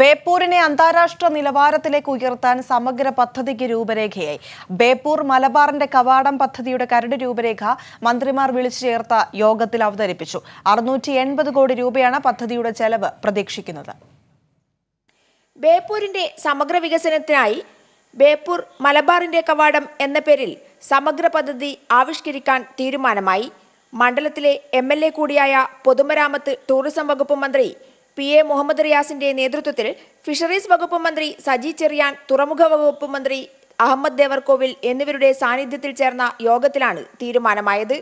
ബേപ്പൂരിനെ അന്താരാഷ്ട്ര നിലവാരത്തിലേക്ക് ഉയർത്താൻ സമഗ്ര പദ്ധതിക്ക് രൂപരേഖയായി ബേപ്പൂർ മലബാറിന്റെ കവാടം പദ്ധതിയുടെ കരട് രൂപരേഖ മന്ത്രിമാർ വിളിച്ചു ചേർത്ത യോഗത്തിൽ അവതരിപ്പിച്ചു അറുന്നൂറ്റി കോടി രൂപയാണ് പദ്ധതിയുടെ ചെലവ് പ്രതീക്ഷിക്കുന്നത് ബേപ്പൂരിന്റെ സമഗ്ര വികസനത്തിനായി ബേപ്പൂർ മലബാറിന്റെ കവാടം എന്ന പേരിൽ സമഗ്ര പദ്ധതി ആവിഷ്കരിക്കാൻ തീരുമാനമായി മണ്ഡലത്തിലെ എം കൂടിയായ പൊതുമരാമത്ത് ടൂറിസം വകുപ്പ് മന്ത്രി പി എ മുഹമ്മദ് റിയാസിന്റെ നേതൃത്വത്തിൽ ഫിഷറീസ് വകുപ്പ് മന്ത്രി സജി ചെറിയാൻ തുറമുഖ വകുപ്പ് മന്ത്രി അഹമ്മദ് ദേവർകോവിൽ എന്നിവരുടെ സാന്നിധ്യത്തിൽ ചേർന്ന യോഗത്തിലാണ് തീരുമാനമായത്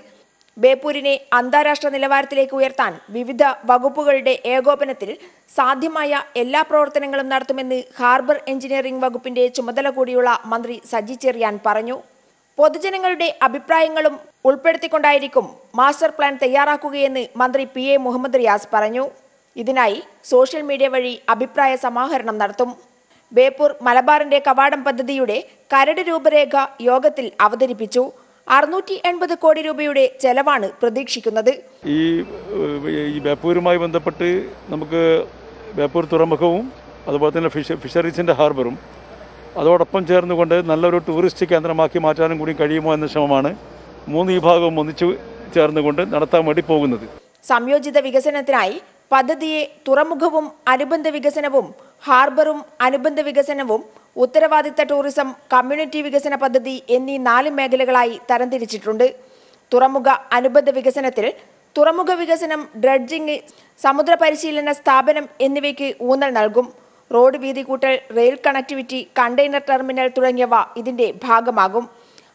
ബേപ്പൂരിനെ അന്താരാഷ്ട്ര നിലവാരത്തിലേക്ക് ഉയർത്താൻ വിവിധ വകുപ്പുകളുടെ ഏകോപനത്തിൽ സാധ്യമായ എല്ലാ പ്രവർത്തനങ്ങളും നടത്തുമെന്ന് ഹാർബർ എഞ്ചിനീയറിംഗ് വകുപ്പിന്റെ ചുമതല കൂടിയുള്ള മന്ത്രി സജി ചെറിയാൻ പറഞ്ഞു പൊതുജനങ്ങളുടെ അഭിപ്രായങ്ങളും ഉൾപ്പെടുത്തിക്കൊണ്ടായിരിക്കും മാസ്റ്റർ പ്ലാൻ തയ്യാറാക്കുകയെന്ന് മന്ത്രി പി എ മുഹമ്മദ് റിയാസ് പറഞ്ഞു ഇതിനായി സോഷ്യൽ മീഡിയ വഴി അഭിപ്രായ സമാഹരണം നടത്തും ബേപ്പൂർ മലബാറിന്റെ കവാടം പദ്ധതിയുടെ കരട് രൂപരേഖ യോഗത്തിൽ അവതരിപ്പിച്ചു അറുന്നൂറ്റി എൺപത് കോടി രൂപയുടെ ചെലവാണ് പ്രതീക്ഷിക്കുന്നത് ഈ ഈ ബേപ്പൂരുമായി ബന്ധപ്പെട്ട് നമുക്ക് ബേപ്പൂർ തുറമുഖവും അതുപോലെ തന്നെ ഫിഷ ഫിഷറീസിൻ്റെ ഹാർബറും അതോടൊപ്പം ചേർന്നുകൊണ്ട് നല്ലൊരു ടൂറിസ്റ്റ് കേന്ദ്രമാക്കി മാറ്റാനും കൂടി കഴിയുമോ എന്ന ശ്രമമാണ് മൂന്ന് വിഭാഗവും ഒന്നിച്ചു ചേർന്നുകൊണ്ട് നടത്താൻ വേണ്ടി പോകുന്നത് സംയോജിത വികസനത്തിനായി പദ്ധതിയെ തുറമുഖവും അനുബന്ധ വികസനവും ഹാർബറും അനുബന്ധ വികസനവും ഉത്തരവാദിത്ത ടൂറിസം കമ്മ്യൂണിറ്റി വികസന പദ്ധതി എന്നീ നാല് മേഖലകളായി തരംതിരിച്ചിട്ടുണ്ട് തുറമുഖ അനുബന്ധ വികസനത്തിൽ തുറമുഖ വികസനം ഡ്രഡ്ജിംഗ് സമുദ്ര പരിശീലന സ്ഥാപനം എന്നിവയ്ക്ക് ഊന്നൽ നൽകും റോഡ് വീതി കൂട്ടൽ റെയിൽ കണക്ടിവിറ്റി കണ്ടെയ്നർ ടെർമിനൽ തുടങ്ങിയവ ഇതിന്റെ ഭാഗമാകും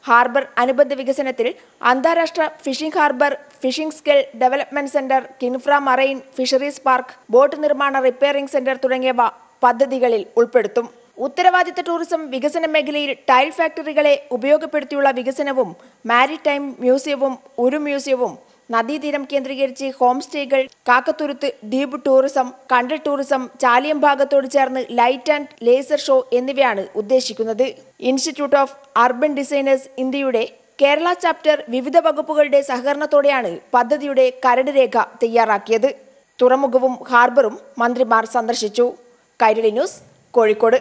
ഹാർബർ അനുബന്ധ വികസനത്തിൽ അന്താരാഷ്ട്ര fishing harbour fishing skill development centre KINFRA marine fisheries park boat നിർമ്മാണ റിപ്പയറിംഗ് സെന്റർ തുടങ്ങിയവ പദ്ധതികളിൽ ഉൾപ്പെടുത്തും ഉത്തരവാദിത്ത ടൂറിസം വികസന മേഖലയിൽ ടൈൽ ഫാക്ടറികളെ ഉപയോഗപ്പെടുത്തിയുള്ള വികസനവും മാരിടൈം മ്യൂസിയവും ഒരു മ്യൂസിയവും നദീതീരം കേന്ദ്രീകരിച്ച് ഹോം സ്റ്റേകൾ കാക്കത്തുരുത്ത് ദ്വീപ് ടൂറിസം കണ്ടൽ ടൂറിസം ചാലിയം ഭാഗത്തോട് ചേർന്ന് ലൈറ്റ് ആൻഡ് ലേസർ ഷോ എന്നിവയാണ് ഉദ്ദേശിക്കുന്നത് ഇൻസ്റ്റിറ്റ്യൂട്ട് ഓഫ് അർബൻ ഡിസൈനേഴ്സ് ഇന്ത്യയുടെ കേരള ചാപ്റ്റർ വിവിധ വകുപ്പുകളുടെ സഹകരണത്തോടെയാണ് പദ്ധതിയുടെ കരട് രേഖ തയ്യാറാക്കിയത് തുറമുഖവും ഹാർബറും മന്ത്രിമാർ സന്ദർശിച്ചു കൈരളി ന്യൂസ് കോഴിക്കോട്